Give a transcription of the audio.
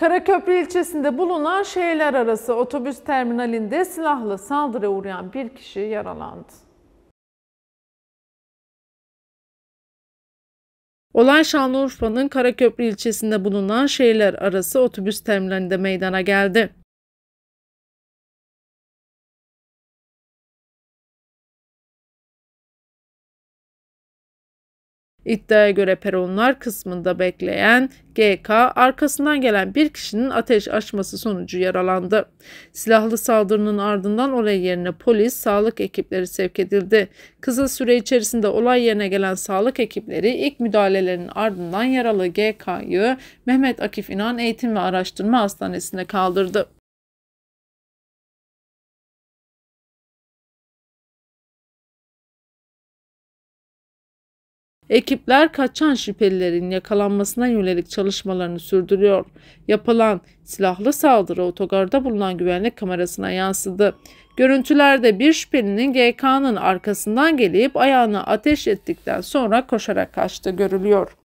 Karaköprü ilçesinde bulunan şehirler arası otobüs terminalinde silahlı saldırıya uğrayan bir kişi yaralandı. Olay Şanlıurfa'nın Karaköprü ilçesinde bulunan şehirler arası otobüs terminalinde meydana geldi. İddiaya göre peronlar kısmında bekleyen GK arkasından gelen bir kişinin ateş açması sonucu yaralandı. Silahlı saldırının ardından olay yerine polis, sağlık ekipleri sevk edildi. Kısa süre içerisinde olay yerine gelen sağlık ekipleri ilk müdahalelerin ardından yaralı GK'yı Mehmet Akif İnan Eğitim ve Araştırma Hastanesi'ne kaldırdı. Ekipler kaçan şüphelilerin yakalanmasına yönelik çalışmalarını sürdürüyor. Yapılan silahlı saldırı otogarda bulunan güvenlik kamerasına yansıdı. Görüntülerde bir şüphelinin GK'nın arkasından gelip ayağını ateş ettikten sonra koşarak kaçtı görülüyor.